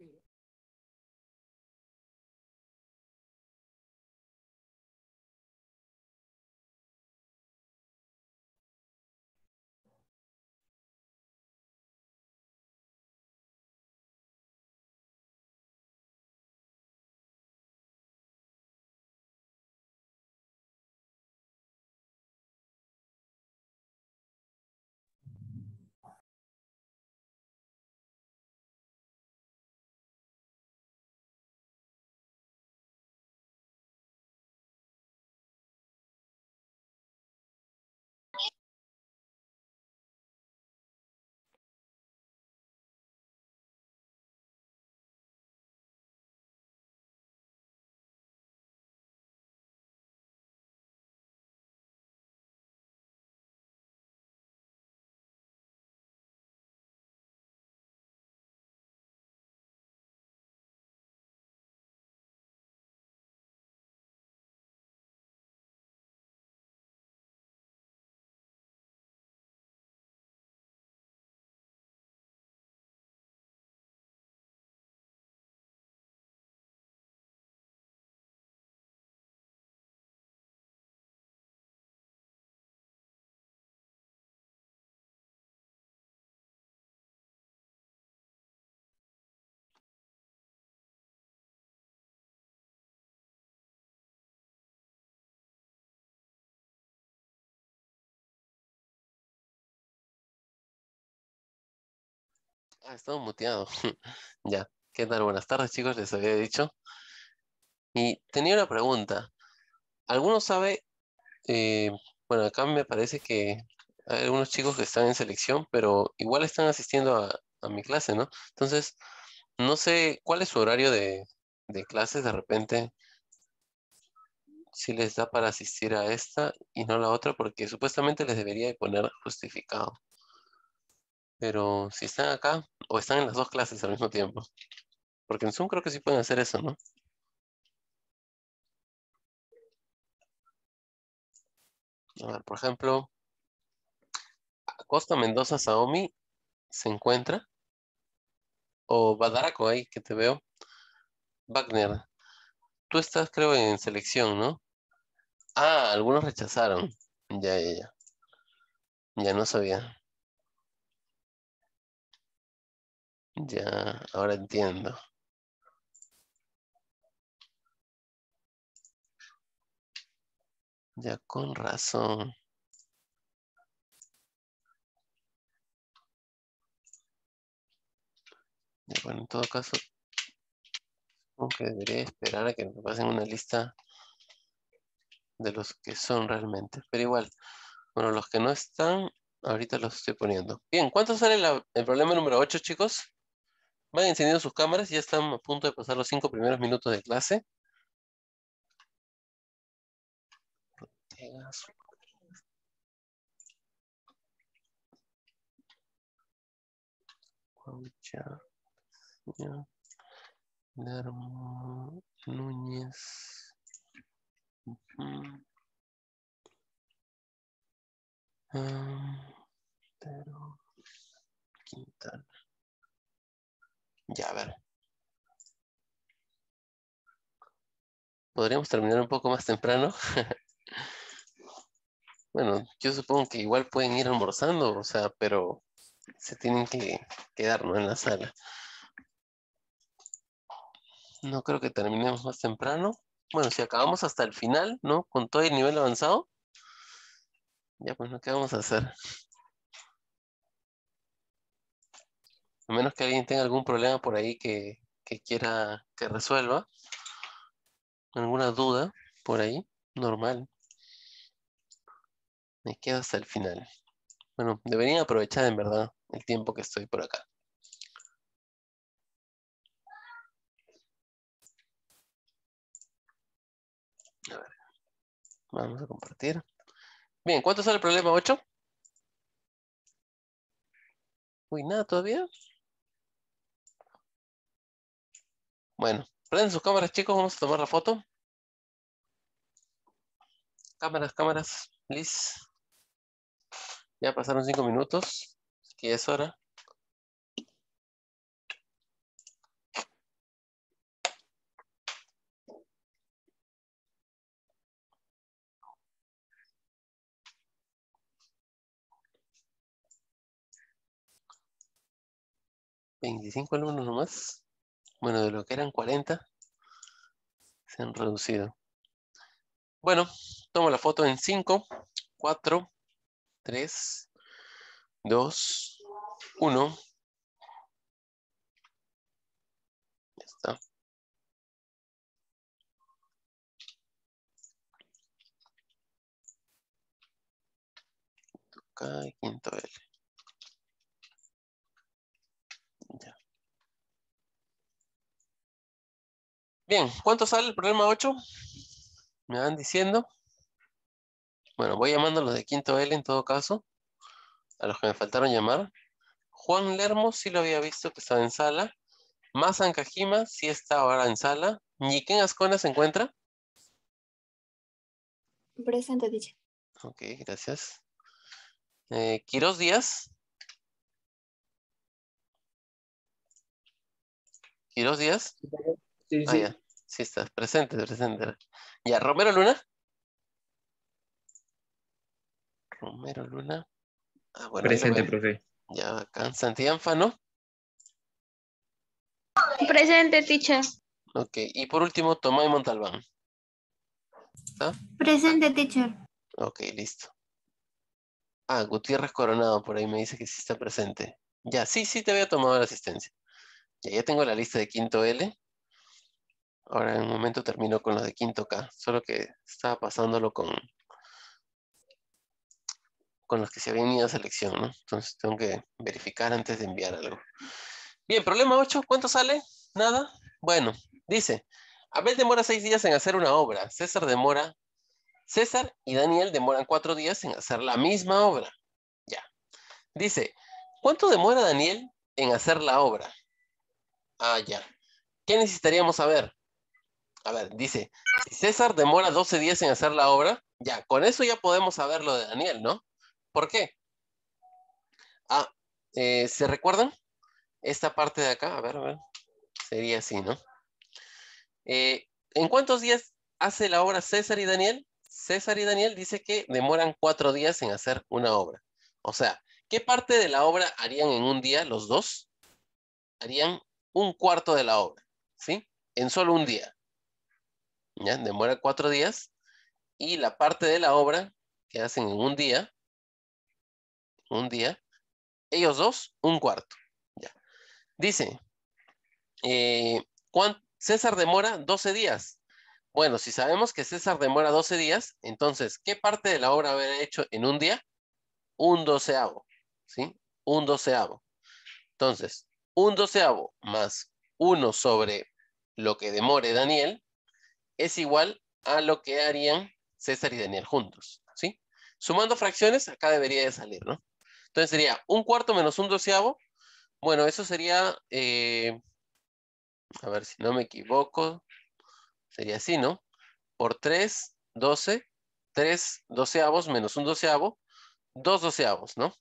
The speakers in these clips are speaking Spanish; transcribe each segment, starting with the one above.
experience Ah, estaba muteado. ya. ¿Qué tal? Buenas tardes, chicos, les había dicho. Y tenía una pregunta. ¿Alguno sabe? Eh, bueno, acá me parece que hay algunos chicos que están en selección, pero igual están asistiendo a, mi clase, ¿no? Entonces, no sé cuál es su horario de, de clases de repente si les da para asistir a esta y no a la otra porque supuestamente les debería poner justificado. Pero si están acá o están en las dos clases al mismo tiempo. Porque en Zoom creo que sí pueden hacer eso, ¿no? A ver, por ejemplo, Costa Mendoza Saomi se encuentra. O Badaraco ahí que te veo. Wagner, tú estás creo en selección, ¿no? Ah, algunos rechazaron. Ya, ya, ya. Ya no sabía. Ya, ahora entiendo. Ya con razón. bueno, en todo caso, aunque debería esperar a que me pasen una lista de los que son realmente. Pero igual, bueno, los que no están, ahorita los estoy poniendo. Bien, ¿cuánto sale el problema número 8, chicos? Van encendiendo sus cámaras, ya están a punto de pasar los cinco primeros minutos de clase. Ya, a ver. Podríamos terminar un poco más temprano. bueno, yo supongo que igual pueden ir almorzando, o sea, pero se tienen que quedar, ¿no? En la sala. No creo que terminemos más temprano. Bueno, si acabamos hasta el final, ¿no? Con todo el nivel avanzado. Ya, pues, ¿Qué vamos a hacer? a menos que alguien tenga algún problema por ahí que, quiera que resuelva, alguna duda por ahí, normal. Me quedo hasta el final. Bueno, debería aprovechar en verdad el tiempo que estoy por acá. A ver, vamos a compartir. Bien, ¿cuánto sale el problema? ¿8? Uy, nada todavía. Bueno, prenden sus cámaras, chicos. Vamos a tomar la foto. Cámaras, cámaras, please. Ya pasaron cinco minutos. Aquí es hora. Veinticinco alumnos nomás bueno, de lo que eran 40, se han reducido. Bueno, tomo la foto en 5, 4, 3, 2, 1. Ya está. Acá y quinto L. Bien, ¿cuánto sale el problema 8? Me van diciendo. Bueno, voy llamando a los de quinto L en todo caso, a los que me faltaron llamar. Juan Lermo sí lo había visto que estaba en sala. Mazan Kajima sí está ahora en sala. ¿Niquén Ascona se encuentra. Presente, dicha. Ok, gracias. Eh, Quirós Díaz. Quirós Díaz. Sí, ah, sí. Sí, estás presente, presente. Ya, Romero Luna. Romero Luna. Ah, presente, profe. Ya, acá. Fano? Presente, teacher. Ok, y por último, Tomás Montalbán. Presente, teacher. Ok, listo. Ah, Gutiérrez Coronado, por ahí me dice que sí está presente. Ya, sí, sí te había tomado la asistencia. Ya, ya tengo la lista de quinto L. Ahora en un momento termino con lo de quinto K, solo que estaba pasándolo con, con los que se habían ido a selección, ¿no? Entonces tengo que verificar antes de enviar algo. Bien, problema 8, ¿cuánto sale? Nada. Bueno, dice, Abel demora seis días en hacer una obra, César demora, César y Daniel demoran cuatro días en hacer la misma obra. Ya. Dice, ¿cuánto demora Daniel en hacer la obra? Ah, ya. ¿Qué necesitaríamos saber? a ver, dice, si César demora 12 días en hacer la obra, ya, con eso ya podemos saber lo de Daniel, ¿no? ¿Por qué? Ah, eh, ¿se recuerdan? Esta parte de acá, a ver, a ver, sería así, ¿no? Eh, ¿En cuántos días hace la obra César y Daniel? César y Daniel dice que demoran cuatro días en hacer una obra. O sea, ¿qué parte de la obra harían en un día los dos? Harían un cuarto de la obra, ¿sí? En solo un día. Demora cuatro días y la parte de la obra que hacen en un día, un día, ellos dos, un cuarto. Ya. Dice, eh, César demora doce días. Bueno, si sabemos que César demora doce días, entonces, ¿qué parte de la obra habrá hecho en un día? Un doceavo, ¿sí? Un doceavo. Entonces, un doceavo más uno sobre lo que demore Daniel, es igual a lo que harían César y Daniel juntos, ¿sí? Sumando fracciones, acá debería de salir, ¿no? Entonces sería un cuarto menos un doceavo. Bueno, eso sería, eh, a ver si no me equivoco, sería así, ¿no? Por 3, 12, 3 doceavos menos un doceavo, 2 doceavos, ¿no?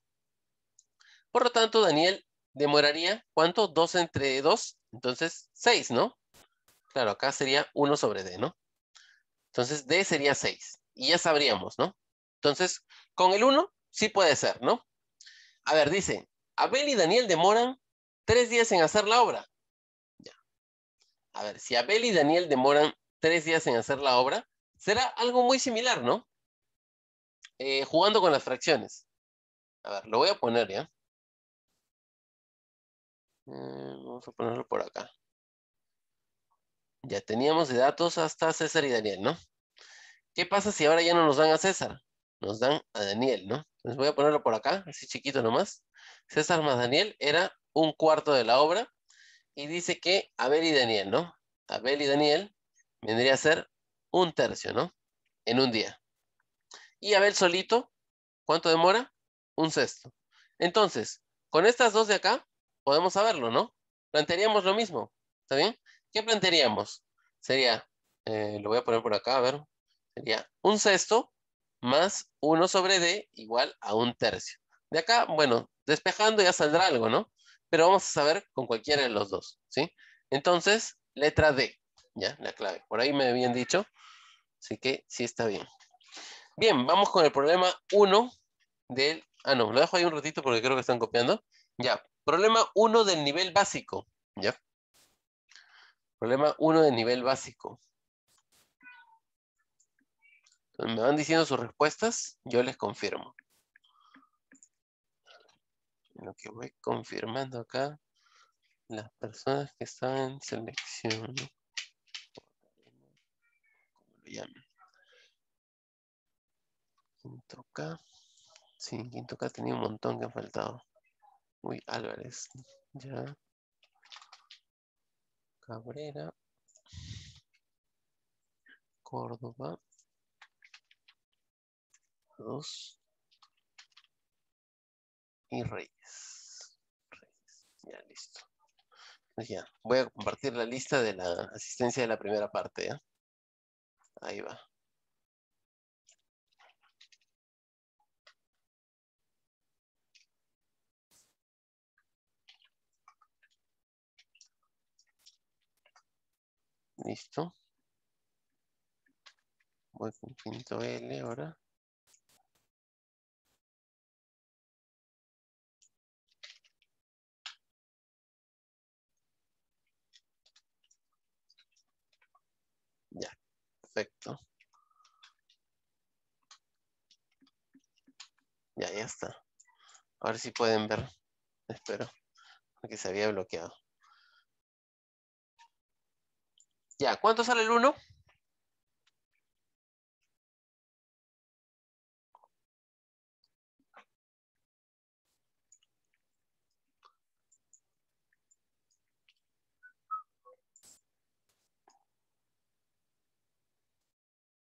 Por lo tanto, Daniel demoraría, ¿cuánto? 2 entre 2, entonces 6, ¿no? Claro, acá sería 1 sobre D, ¿no? Entonces D sería 6. Y ya sabríamos, ¿no? Entonces, con el 1 sí puede ser, ¿no? A ver, dice, Abel y Daniel demoran tres días en hacer la obra. Ya. A ver, si Abel y Daniel demoran tres días en hacer la obra, será algo muy similar, ¿no? Eh, jugando con las fracciones. A ver, lo voy a poner ya. Eh, vamos a ponerlo por acá. Ya teníamos de datos hasta César y Daniel, ¿no? ¿Qué pasa si ahora ya no nos dan a César? Nos dan a Daniel, ¿no? Les voy a ponerlo por acá, así chiquito nomás. César más Daniel era un cuarto de la obra. Y dice que Abel y Daniel, ¿no? Abel y Daniel vendría a ser un tercio, ¿no? En un día. Y Abel solito, ¿cuánto demora? Un sexto. Entonces, con estas dos de acá, podemos saberlo, ¿no? Plantearíamos lo mismo, ¿está bien? ¿qué plantearíamos? Sería, eh, lo voy a poner por acá, a ver, sería un sexto más 1 sobre D igual a un tercio. De acá, bueno, despejando ya saldrá algo, ¿no? Pero vamos a saber con cualquiera de los dos, ¿sí? Entonces, letra D, ya, la clave. Por ahí me habían dicho, así que sí está bien. Bien, vamos con el problema 1 del... Ah, no, lo dejo ahí un ratito porque creo que están copiando. Ya, problema 1 del nivel básico, ¿ya? Problema 1 de nivel básico. me van diciendo sus respuestas, yo les confirmo. Lo que voy confirmando acá, las personas que están en selección. ¿Cómo lo llaman. Quinto K. Sí, quinto K tenía un montón que han faltado. Uy, Álvarez. Ya. Cabrera, Córdoba, dos y Reyes. Ya listo. Pues voy a compartir la lista de la asistencia de la primera parte. ¿eh? Ahí va. Listo. Voy con punto L ahora. Ya, perfecto. Ya, ya está. Ahora sí pueden ver. Espero. Porque se había bloqueado. Ya, ¿cuánto sale el 1?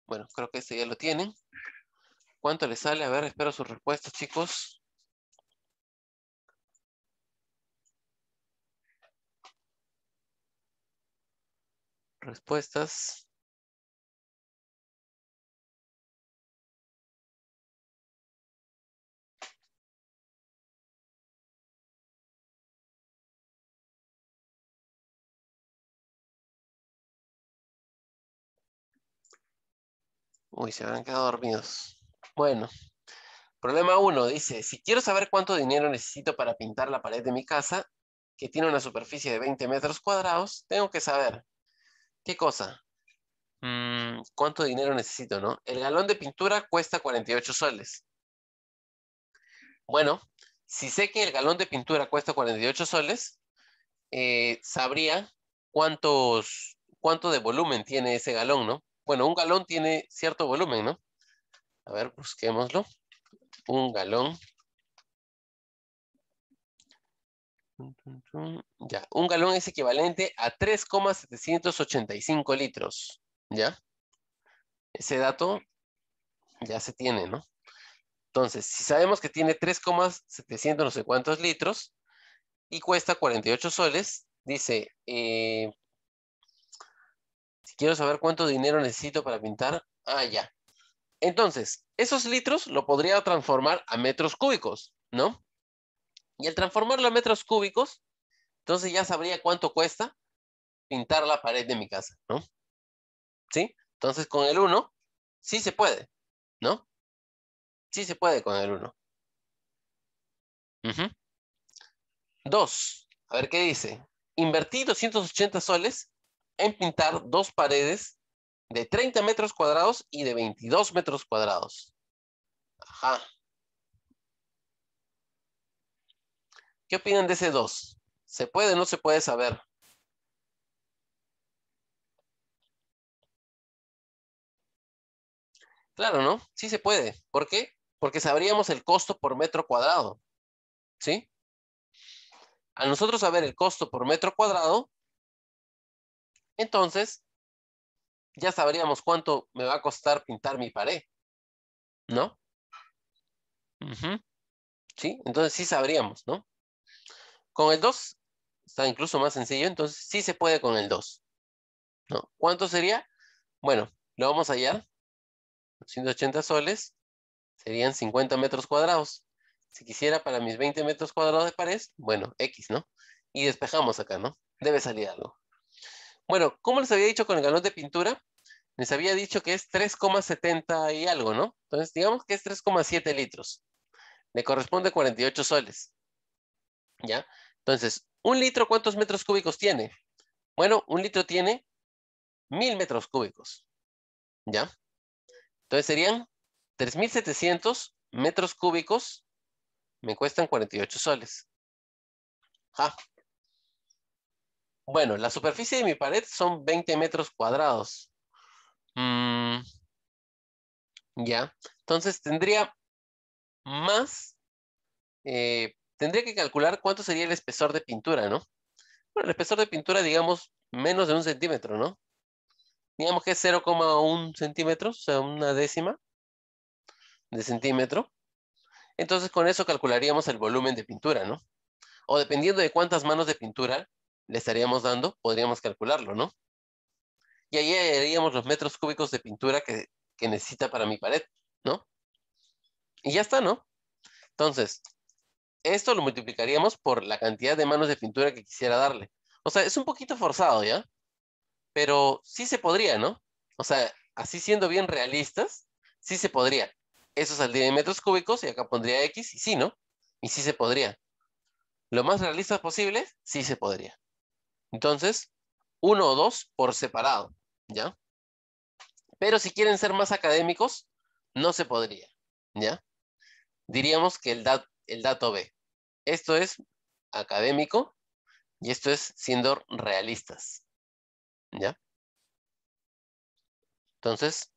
Bueno, creo que este ya lo tienen. ¿Cuánto le sale? A ver, espero sus respuestas, chicos. respuestas. Uy, se han quedado dormidos. Bueno, problema uno dice, si quiero saber cuánto dinero necesito para pintar la pared de mi casa, que tiene una superficie de 20 metros cuadrados, tengo que saber ¿Qué cosa? Mm, ¿Cuánto dinero necesito, no? El galón de pintura cuesta 48 soles. Bueno, si sé que el galón de pintura cuesta 48 soles, eh, sabría cuántos, cuánto de volumen tiene ese galón, ¿no? Bueno, un galón tiene cierto volumen, ¿no? A ver, busquémoslo. Un galón Ya, un galón es equivalente a 3,785 litros. ¿Ya? Ese dato ya se tiene, ¿no? Entonces, si sabemos que tiene 3,700 no sé cuántos litros y cuesta 48 soles, dice, eh, si quiero saber cuánto dinero necesito para pintar, ah, ya. Entonces, esos litros lo podría transformar a metros cúbicos, ¿no? Y al transformarlo a metros cúbicos, entonces ya sabría cuánto cuesta pintar la pared de mi casa, ¿no? ¿Sí? Entonces con el 1, sí se puede, ¿no? Sí se puede con el 1. 2. A ver qué dice. Invertí 280 soles en pintar dos paredes de 30 metros cuadrados y de 22 metros cuadrados. Ajá. ¿Qué opinan de ese 2? ¿Se puede o no se puede saber? Claro, ¿no? Sí se puede. ¿Por qué? Porque sabríamos el costo por metro cuadrado. ¿Sí? Al nosotros saber el costo por metro cuadrado, entonces ya sabríamos cuánto me va a costar pintar mi pared. ¿No? Sí, entonces sí sabríamos, ¿no? Con el 2 está incluso más sencillo, entonces sí se puede con el 2. ¿no? ¿Cuánto sería? Bueno, lo vamos allá. 180 soles serían 50 metros cuadrados. Si quisiera para mis 20 metros cuadrados de pared, bueno, X, ¿no? Y despejamos acá, ¿no? Debe salir algo. Bueno, como les había dicho con el galón de pintura, les había dicho que es 3,70 y algo, ¿no? Entonces, digamos que es 3,7 litros. Le corresponde 48 soles. ¿Ya? Entonces, ¿un litro cuántos metros cúbicos tiene? Bueno, un litro tiene mil metros cúbicos. ¿Ya? Entonces serían 3,700 metros cúbicos. Me cuestan 48 soles. Ja. Bueno, la superficie de mi pared son 20 metros cuadrados. Mm. Ya. Entonces tendría más eh, tendría que calcular cuánto sería el espesor de pintura, ¿no? Bueno, el espesor de pintura, digamos, menos de un centímetro, ¿no? Digamos que es 0,1 centímetros, o sea, una décima de centímetro. Entonces, con eso calcularíamos el volumen de pintura, ¿no? O dependiendo de cuántas manos de pintura le estaríamos dando, podríamos calcularlo, ¿no? Y ahí haríamos los metros cúbicos de pintura que, que necesita para mi pared, ¿no? Y ya está, ¿no? Entonces, esto lo multiplicaríamos por la cantidad de manos de pintura que quisiera darle. O sea, es un poquito forzado, ¿ya? Pero sí se podría, ¿no? O sea, así siendo bien realistas, sí se podría. Eso saldría en metros cúbicos y acá pondría X y sí, ¿no? Y sí se podría. Lo más realistas posible, sí se podría. Entonces, uno o dos por separado, ¿ya? Pero si quieren ser más académicos, no se podría, ¿ya? Diríamos que el, dato el dato B. Esto es académico y esto es siendo realistas. ¿Ya? Entonces,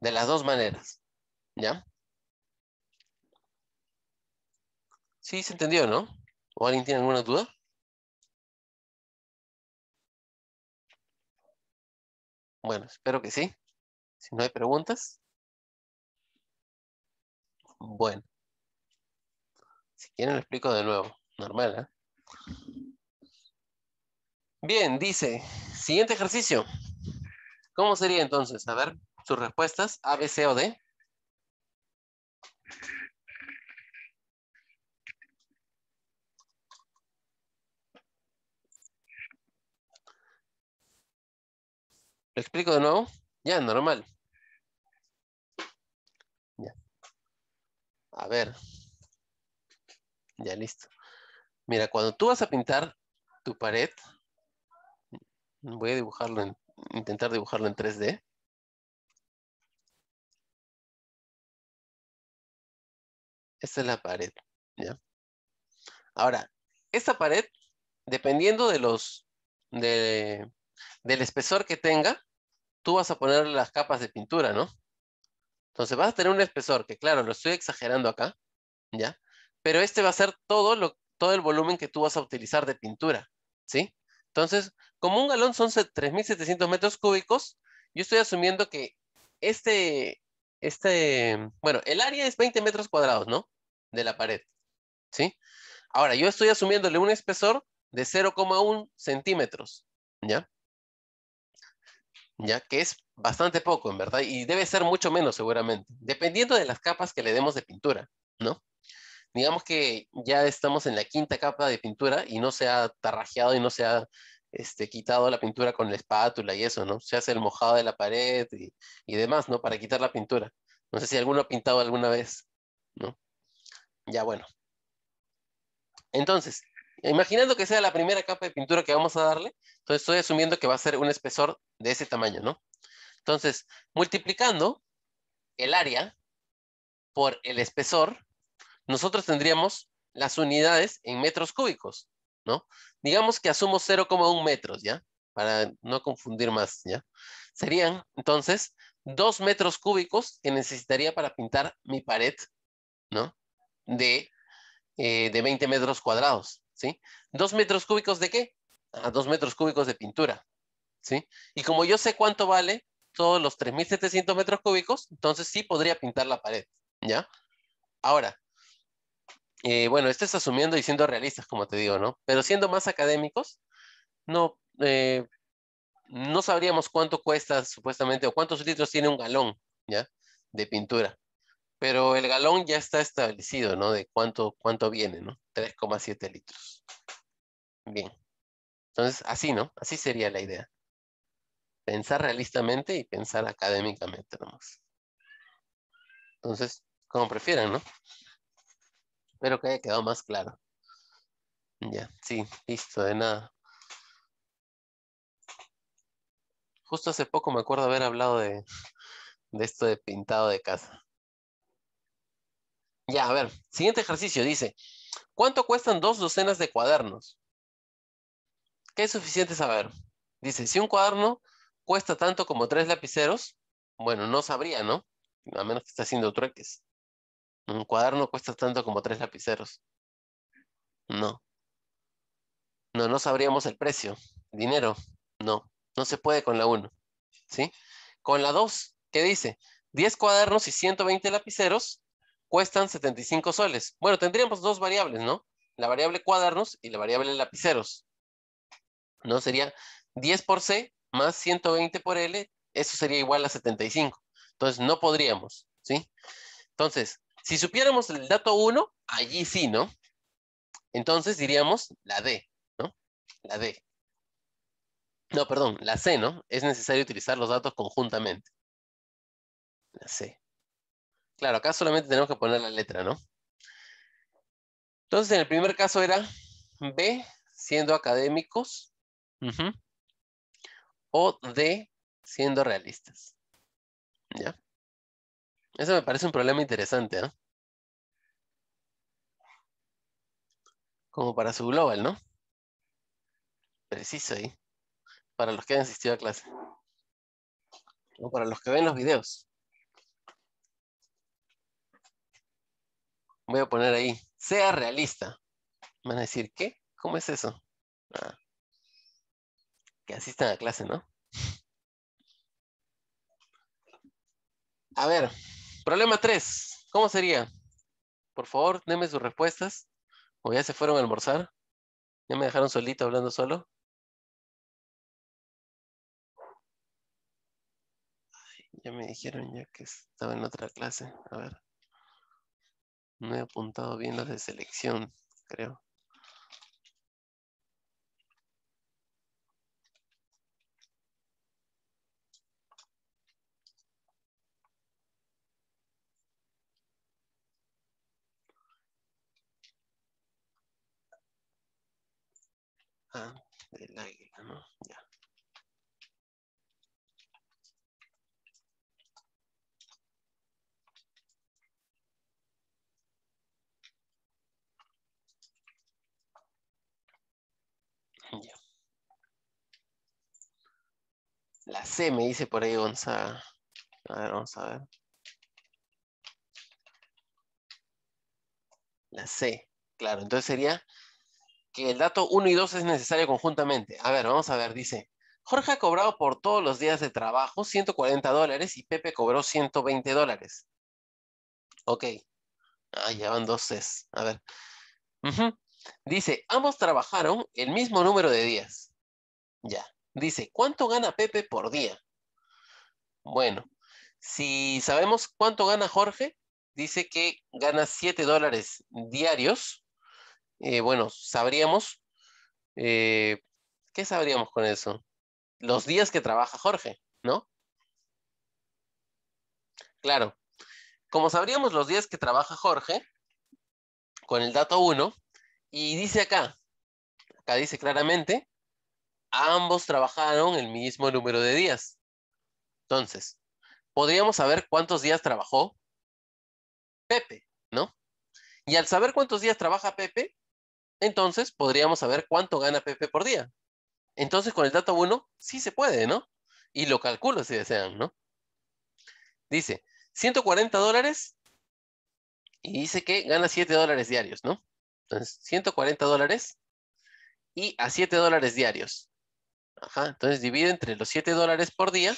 de las dos maneras. ¿Ya? Sí, se entendió, ¿no? ¿O alguien tiene alguna duda? Bueno, espero que sí. Si no hay preguntas. Bueno. Si quieren lo explico de nuevo. Normal, ¿eh? Bien, dice, siguiente ejercicio. ¿Cómo sería entonces? A ver, sus respuestas, A, B, C o D. ¿Lo explico de nuevo? Ya, normal. Ya. A ver, ya listo. Mira, cuando tú vas a pintar tu pared, voy a dibujarlo, intentar dibujarlo en 3D. Esta es la pared, ¿ya? Ahora, esta pared, dependiendo de los, de, del espesor que tenga, tú vas a ponerle las capas de pintura, ¿no? Entonces vas a tener un espesor, que claro, lo estoy exagerando acá, ¿ya? pero este va a ser todo, todo el volumen que tú vas a utilizar de pintura, ¿sí? Entonces, como un galón son 3.700 metros cúbicos, yo estoy asumiendo que este, este, bueno, el área es 20 metros cuadrados, ¿no? De la pared, ¿sí? Ahora, yo estoy asumiéndole un espesor de 0,1 centímetros, ¿ya? Ya que es bastante poco, en verdad, y debe ser mucho menos seguramente, dependiendo de las capas que le demos de pintura, ¿no? digamos que ya estamos en la quinta capa de pintura y no se ha tarrajeado y no se ha este, quitado la pintura con la espátula y eso, ¿no? Se hace el mojado de la pared y, y demás, ¿no? Para quitar la pintura. No sé si alguno ha pintado alguna vez, ¿no? Ya bueno. Entonces, imaginando que sea la primera capa de pintura que vamos a darle, entonces estoy asumiendo que va a ser un espesor de ese tamaño, ¿no? Entonces, multiplicando el área por el espesor, nosotros tendríamos las unidades en metros cúbicos, ¿no? Digamos que asumo 0,1 metros, ¿ya? Para no confundir más, ¿ya? Serían, entonces, 2 metros cúbicos que necesitaría para pintar mi pared, ¿no? De, 20 eh, metros cuadrados, ¿sí? ¿2 metros cúbicos de qué? A ah, 2 metros cúbicos de pintura, ¿sí? Y como yo sé cuánto vale todos los 3.700 metros cúbicos, entonces sí podría pintar la pared, ¿ya? Ahora, eh, bueno, esto asumiendo y siendo realistas, como te digo, ¿no? Pero siendo más académicos, no, eh, no sabríamos cuánto cuesta supuestamente o cuántos litros tiene un galón, ¿ya? De pintura. Pero el galón ya está establecido, ¿no? De cuánto, cuánto viene, ¿no? 3,7 litros. Bien. Entonces, así, ¿no? Así sería la idea. Pensar realistamente y pensar académicamente nomás. Entonces, como prefieran, ¿no? Espero que haya quedado más claro. Ya, sí, listo, de nada. Justo hace poco me acuerdo haber hablado de, esto de pintado de casa. Ya, a ver, siguiente ejercicio dice, ¿cuánto cuestan dos docenas de cuadernos? ¿Qué es suficiente saber? Dice, si un cuaderno cuesta tanto como tres lapiceros, bueno, no sabría, ¿no? A menos que esté haciendo trueques. Un cuaderno cuesta tanto como tres lapiceros. No. No, no sabríamos el precio. Dinero, no. No se puede con la 1. ¿Sí? Con la 2, ¿qué dice? 10 cuadernos y 120 lapiceros cuestan 75 soles. Bueno, tendríamos dos variables, ¿no? La variable cuadernos y la variable lapiceros. ¿No? Sería 10 por C más 120 por L, eso sería igual a 75. Entonces, no podríamos, ¿sí? Entonces, si supiéramos el dato 1, allí sí, ¿no? Entonces diríamos la D, ¿no? La D. No, perdón, la C, ¿no? Es necesario utilizar los datos conjuntamente. La C. Claro, acá solamente tenemos que poner la letra, ¿no? Entonces, en el primer caso era B, siendo académicos, o D, siendo realistas. ¿Ya? Eso me parece un problema interesante, ¿no? Como para su global, ¿no? Preciso ahí. Para los que han asistido a clase. O para los que ven los videos. Voy a poner ahí. Sea realista. Van a decir, ¿qué? ¿Cómo es eso? Ah. Que asistan a clase, ¿no? A ver. Problema 3, ¿cómo sería? Por favor, denme sus respuestas. O ya se fueron a almorzar. Ya me dejaron solito hablando solo. ya me dijeron ya que estaba en otra clase. A ver. No he apuntado bien las de selección, creo. ¿no? La C me dice por ahí Gonzaga. A ver, vamos a ver. La C, claro. Entonces sería que el dato 1 y 2 es necesario conjuntamente. A ver, vamos a ver, dice, Jorge ha cobrado por todos los días de trabajo 140 dólares y Pepe cobró 120 dólares. Ok. Ah, ya van dos Cs. A ver. Dice, ambos trabajaron el mismo número de días. Ya. Dice, ¿cuánto gana Pepe por día? Bueno, si sabemos cuánto gana Jorge, dice que gana 7 dólares diarios eh, bueno, sabríamos, eh, ¿qué sabríamos con eso? Los días que trabaja Jorge, ¿no? Claro, como sabríamos los días que trabaja Jorge, con el dato 1, y dice acá, acá dice claramente, ambos trabajaron el mismo número de días. Entonces, podríamos saber cuántos días trabajó Pepe, ¿no? Y al saber cuántos días trabaja Pepe, entonces podríamos saber cuánto gana Pepe por día. Entonces con el dato 1 sí se puede, ¿no? Y lo calculo si desean, ¿no? Dice, 140 dólares y dice que gana 7 dólares diarios, ¿no? Entonces, 140 dólares y a 7 dólares diarios. Ajá, entonces divide entre los 7 dólares por día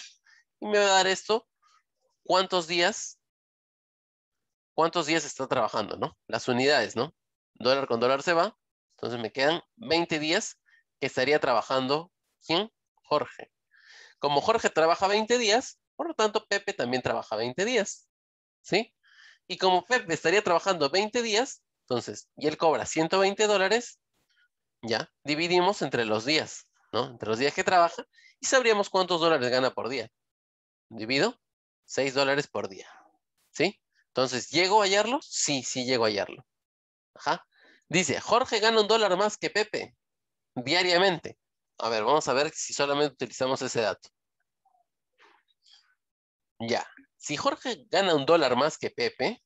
y me va a dar esto cuántos días, cuántos días está trabajando, ¿no? Las unidades, ¿no? Dólar con dólar se va entonces me quedan 20 días que estaría trabajando, ¿quién? Jorge. Como Jorge trabaja 20 días, por lo tanto Pepe también trabaja 20 días, ¿sí? Y como Pepe estaría trabajando 20 días, entonces, y él cobra 120 dólares, ya, dividimos entre los días, ¿no? Entre los días que trabaja y sabríamos cuántos dólares gana por día. Divido 6 dólares por día, ¿sí? Entonces, ¿llego a hallarlo? Sí, sí llego a hallarlo. Ajá. Dice, Jorge gana un dólar más que Pepe diariamente. A ver, vamos a ver si solamente utilizamos ese dato. Ya, si Jorge gana un dólar más que Pepe,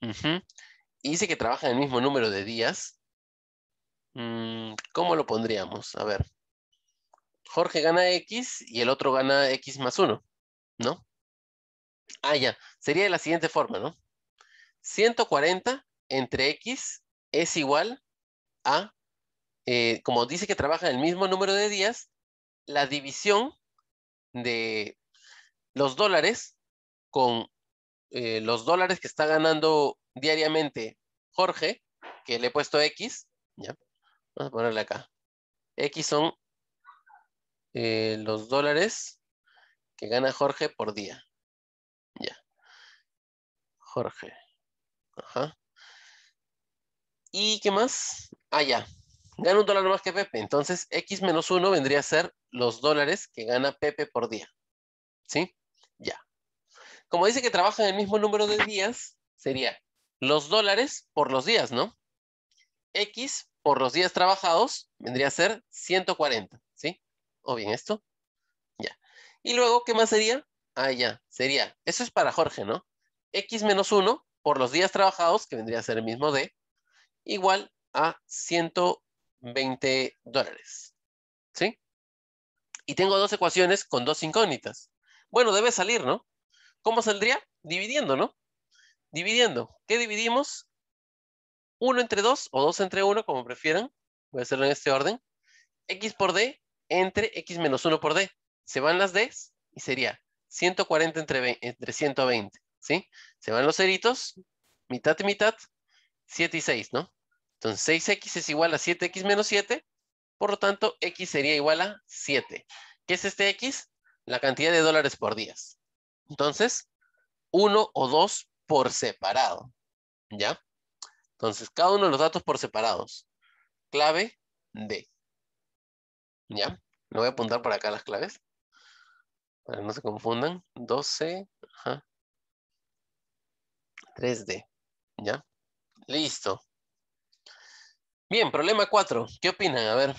y dice que trabaja en el mismo número de días, mm, ¿cómo lo pondríamos? A ver, Jorge gana X y el otro gana X más 1, ¿no? Ah, ya, sería de la siguiente forma, ¿no? 140 entre x es igual a, eh, como dice que trabaja el mismo número de días, la división de los dólares con eh, los dólares que está ganando diariamente Jorge, que le he puesto X, ¿ya? Vamos a ponerle acá. X son eh, los dólares que gana Jorge por día. Ya. Jorge. Ajá. ¿Y qué más? Ah, ya. Gana un dólar más que Pepe. Entonces, X menos 1 vendría a ser los dólares que gana Pepe por día. ¿Sí? Ya. Como dice que en el mismo número de días, sería los dólares por los días, ¿no? X por los días trabajados vendría a ser 140, ¿sí? O bien esto. Ya. Y luego, ¿qué más sería? Ah, ya. Sería, eso es para Jorge, ¿no? X menos 1 por los días trabajados, que vendría a ser el mismo de igual a 120 mm. dólares. ¿Sí? Y tengo dos ecuaciones con dos incógnitas. Bueno, debe salir, ¿no? ¿Cómo saldría? Dividiendo, ¿no? Dividiendo. ¿Qué dividimos? 1 entre 2 o 2 entre 1, como prefieran. Voy a hacerlo en este orden. X por D entre X menos 1 por D. Se van las d y sería 140 entre, 120, ¿sí? Se van los ceritos, mitad y mitad, 7 y 6, ¿no? Entonces 6x es igual a 7x menos 7, por lo tanto x sería igual a 7. ¿Qué es este x? La cantidad de dólares por días. Entonces, 1 o 2 por separado, ¿ya? Entonces, cada uno de los datos por separados. Clave D. ¿Ya? Le voy a apuntar por acá las claves. Para que no se confundan. 12, ajá. 3D. ¿Ya? Listo. Bien, problema 4. ¿Qué opinan? A ver.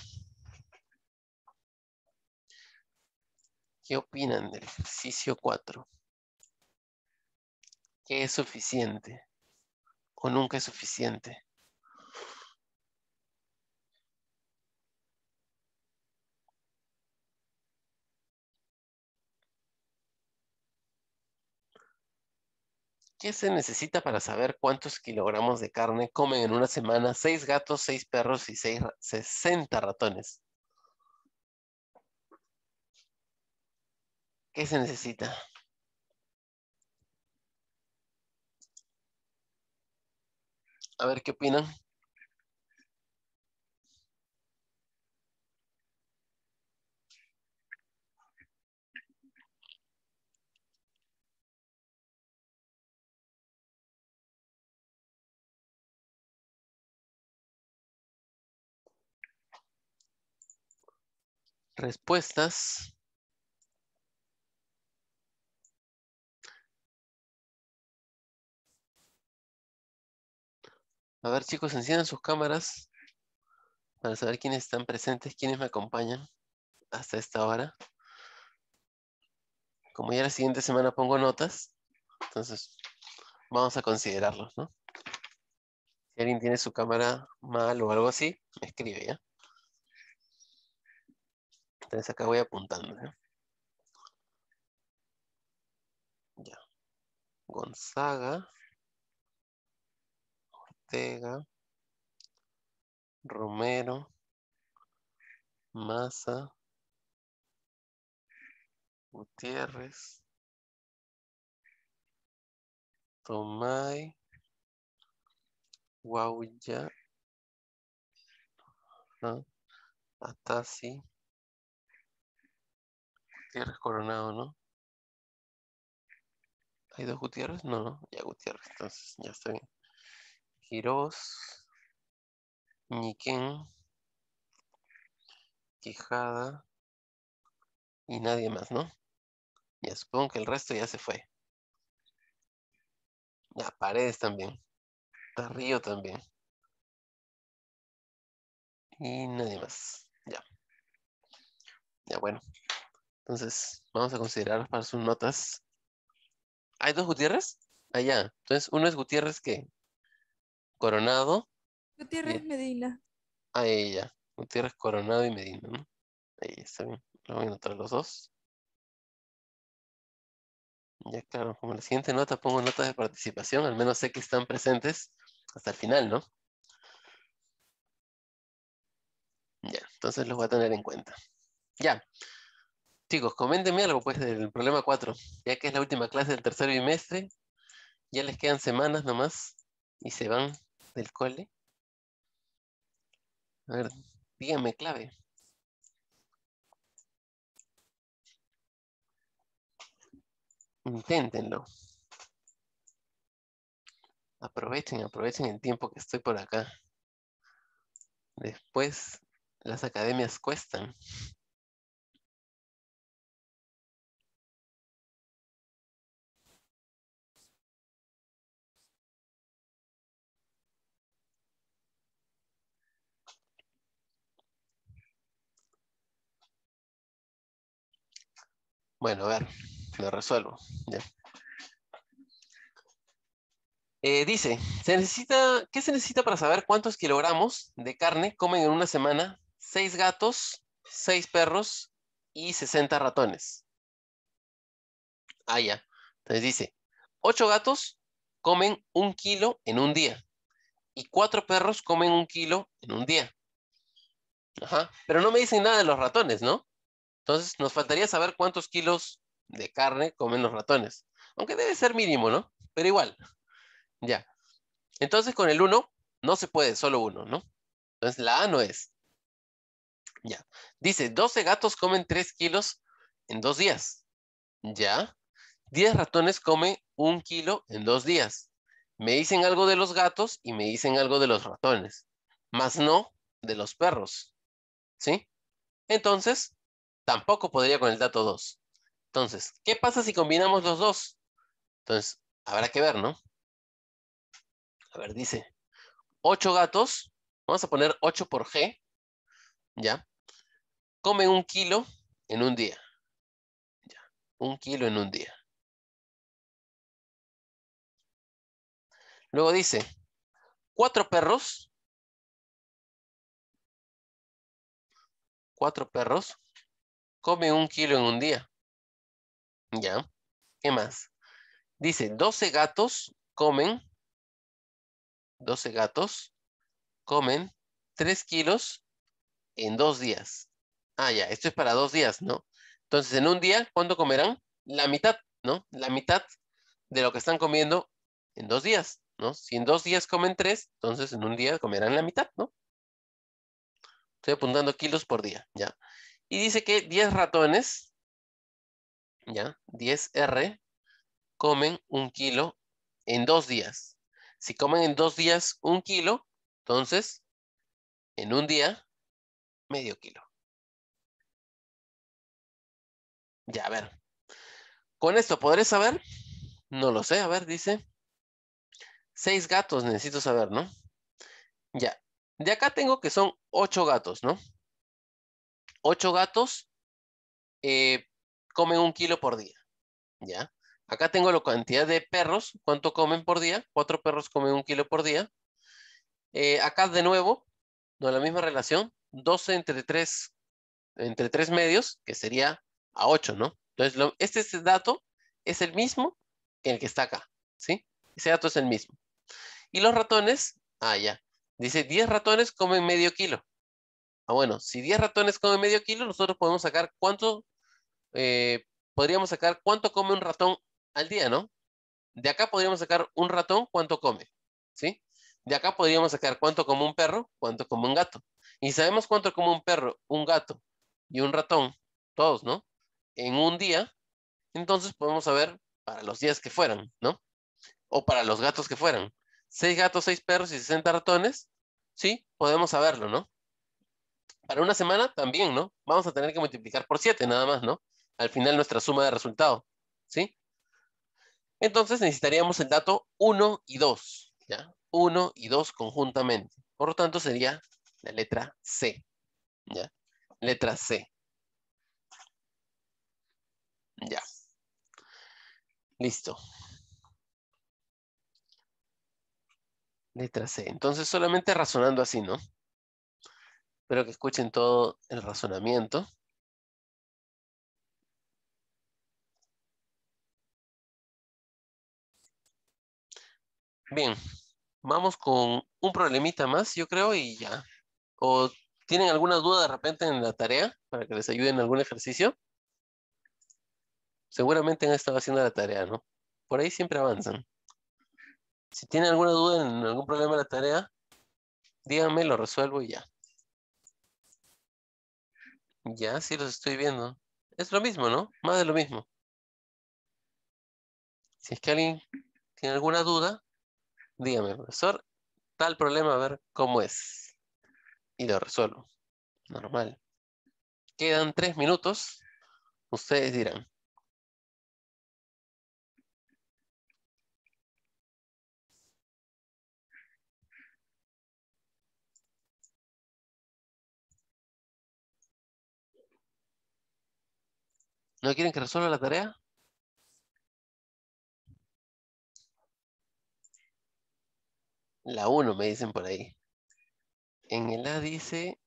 ¿Qué opinan del ejercicio cuatro? ¿Qué es suficiente? ¿O nunca es suficiente? ¿Qué se necesita para saber cuántos kilogramos de carne comen en una semana seis gatos, seis perros y 60 ratones? ¿Qué se necesita? A ver, ¿qué opinan? respuestas. A ver, chicos, enciendan sus cámaras para saber quiénes están presentes, quiénes me acompañan hasta esta hora. Como ya la siguiente semana pongo notas, entonces vamos a considerarlos, ¿no? Si alguien tiene su cámara mal o algo así, escribe, ¿ya? Entonces acá voy apuntando. ¿eh? Ya. Gonzaga. Ortega. Romero. Maza. Gutiérrez. Tomay. Guauya. Atasi. Gutiérrez Coronado, ¿no? ¿Hay dos Gutiérrez? No, no, ya Gutiérrez, entonces ya está bien. Quirós, Niquén, Quijada y nadie más, ¿no? Ya supongo que el resto ya se fue. Ya, Paredes también. Tarrillo también. Y nadie más. Ya. Ya bueno, entonces, vamos a considerar para sus notas. ¿Hay dos Gutiérrez? Allá. Ah, entonces, uno es Gutiérrez que Coronado. Gutiérrez Medina. Ahí ya. Gutiérrez Coronado y Medina, ¿no? Ahí está bien. Lo voy a anotar los dos. Ya claro, como la siguiente nota pongo notas de participación, al menos sé que están presentes hasta el final, ¿no? Ya, entonces los voy a tener en cuenta. Ya, Chicos, coméntenme algo pues del problema 4, ya que es la última clase del tercer bimestre, ya les quedan semanas nomás y se van del cole. A ver, díganme clave. Inténtenlo. Aprovechen, aprovechen el tiempo que estoy por acá. Después, las academias cuestan. Bueno, a ver, lo resuelvo. Eh, dice, ¿qué se necesita para saber cuántos kilogramos de carne comen en una semana seis gatos, seis perros y 60 ratones? Ah, ya. Entonces dice, ocho gatos comen un kilo en un día y cuatro perros comen un kilo en un día. Ajá. Pero no me dicen nada de los ratones, ¿no? Entonces, nos faltaría saber cuántos kilos de carne comen los ratones. Aunque debe ser mínimo, ¿no? Pero igual. Ya. Entonces, con el 1 no se puede, solo uno, ¿no? Entonces, la A no es. Ya. Dice, 12 gatos comen 3 kilos en 2 días. Ya. 10 ratones comen 1 kilo en dos días. Me dicen algo de los gatos y me dicen algo de los ratones. Más no de los perros. ¿Sí? Entonces, Tampoco podría con el dato 2. Entonces, ¿qué pasa si combinamos los dos? Entonces, habrá que ver, ¿no? A ver, dice, ocho gatos, vamos a poner 8 por G, ¿ya? Comen un kilo en un día. ¿ya? Un kilo en un día. Luego dice, cuatro perros, cuatro perros Come un kilo en un día. ¿Ya? ¿Qué más? Dice, 12 gatos comen, 12 gatos comen 3 kilos en dos días. Ah, ya, esto es para dos días, ¿no? Entonces, en un día, ¿cuánto comerán? La mitad, ¿no? La mitad de lo que están comiendo en dos días, ¿no? Si en dos días comen tres, entonces en un día comerán la mitad, ¿no? Estoy apuntando kilos por día, ¿ya? Y dice que 10 ratones, ya, 10 R, comen un kilo en dos días. Si comen en dos días un kilo, entonces en un día medio kilo. Ya, a ver. ¿Con esto podré saber? No lo sé, a ver, dice. Seis gatos necesito saber, ¿no? Ya. De acá tengo que son ocho gatos, ¿no? ocho gatos eh, comen un kilo por día. ¿Ya? Acá tengo la cantidad de perros, cuánto comen por día. Cuatro perros comen un kilo por día. Eh, acá de nuevo, no la misma relación, 12 entre 3, entre 3 medios, que sería a 8, ¿no? Entonces, este, dato es el mismo que el que está acá, ¿sí? Ese dato es el mismo. Y los ratones, ah, ya. Dice, 10 ratones comen medio kilo. Ah, bueno, si 10 ratones comen medio kilo, nosotros podemos sacar cuánto, eh, podríamos sacar cuánto come un ratón al día, ¿no? De acá podríamos sacar un ratón cuánto come, ¿sí? De acá podríamos sacar cuánto come un perro, cuánto come un gato. Y sabemos cuánto come un perro, un gato y un ratón, todos, ¿no? En un día, entonces podemos saber para los días que fueran, ¿no? O para los gatos que fueran. Seis gatos, seis perros y 60 ratones, ¿sí? Podemos saberlo, ¿no? Para una semana también, ¿no? Vamos a tener que multiplicar por 7 nada más, ¿no? Al final nuestra suma de resultado, ¿sí? Entonces necesitaríamos el dato 1 y 2, ¿ya? 1 y 2 conjuntamente. Por lo tanto sería la letra C, ¿ya? Letra C. Ya. Listo. Letra C. Entonces solamente razonando así, ¿no? Espero que escuchen todo el razonamiento. Bien, vamos con un problemita más, yo creo, y ya. ¿O tienen alguna duda de repente en la tarea para que les ayuden en algún ejercicio? Seguramente han estado haciendo la tarea, ¿no? Por ahí siempre avanzan. Si tienen alguna duda en algún problema de la tarea, díganme, lo resuelvo y ya. Ya, sí los estoy viendo. Es lo mismo, ¿no? Más de lo mismo. Si es que alguien tiene alguna duda, dígame, profesor, tal problema, a ver cómo es. Y lo resuelvo. Normal. Quedan tres minutos. Ustedes dirán. ¿No quieren que resuelva la tarea? La 1 me dicen por ahí. En el A dice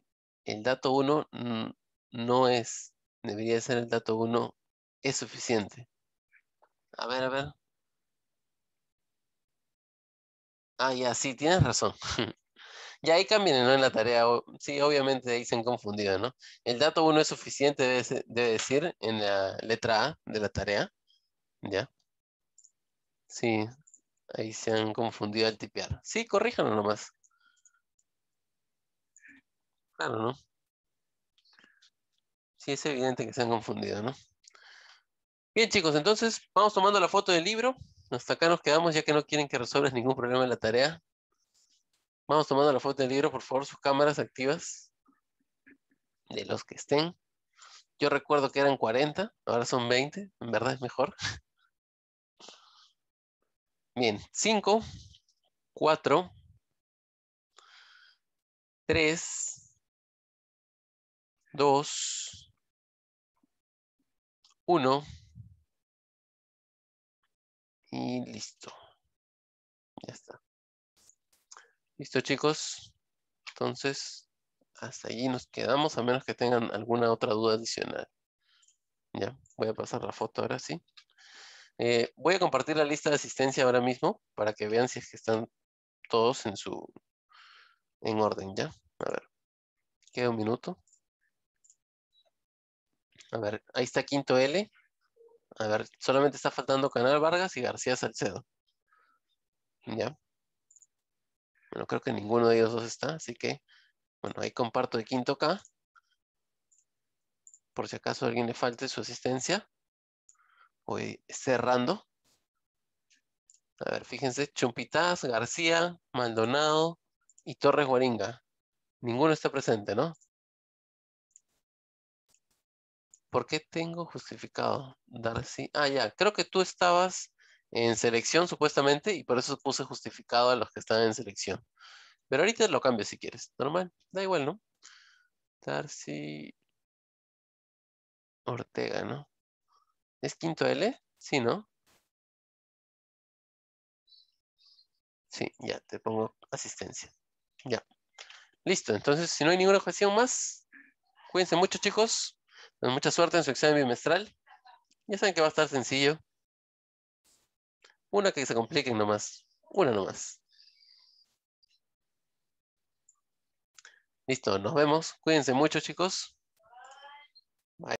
el dato 1 no es, debería ser el dato 1, es suficiente. A ver, a ver. Ah, ya, sí, tienes razón. Y ahí cambien ¿no? en la tarea. Sí, obviamente ahí se han confundido, ¿no? El dato 1 es suficiente, debe, decir, en la letra A de la tarea. ¿Ya? Sí, ahí se han confundido al tipear. Sí, corríjanlo nomás. Claro, ¿no? Sí, es evidente que se han confundido, ¿no? Bien, chicos, entonces vamos tomando la foto del libro. Hasta acá nos quedamos ya que no quieren que resuelvas ningún problema en la tarea. Vamos tomando la foto del libro, por favor, sus cámaras activas. De los que estén. Yo recuerdo que eran 40, ahora son 20, en verdad es mejor. Bien, 5, 4, 3, 2, 1 y listo. Ya está. Listo chicos, entonces hasta allí nos quedamos a menos que tengan alguna otra duda adicional. Ya, voy a pasar la foto ahora sí. Eh, voy a compartir la lista de asistencia ahora mismo para que vean si es que están todos en su en orden ya. A ver, queda un minuto. A ver, ahí está quinto L. A ver, solamente está faltando Canal Vargas y García Salcedo. Ya. No creo que ninguno de ellos dos está, así que, bueno, ahí comparto el quinto k Por si acaso a alguien le falte su asistencia. Voy cerrando. A ver, fíjense, Chumpitas, García, Maldonado y Torres Guaringa. Ninguno está presente, ¿no? ¿Por qué tengo justificado? Darcy. Ah, ya, creo que tú estabas en selección supuestamente y por eso puse justificado a los que están en selección. Pero ahorita lo cambio si quieres. Normal, da igual, ¿no? Darcy. Ortega, ¿no? ¿Es quinto L? Sí, ¿no? Sí, ya, te pongo asistencia. Ya. Listo, entonces si no hay ninguna cuestión más, cuídense mucho chicos. Mucha suerte en su examen bimestral. Ya saben que va a estar sencillo. Una que se compliquen nomás. Una nomás. Listo, nos vemos. Cuídense mucho, chicos.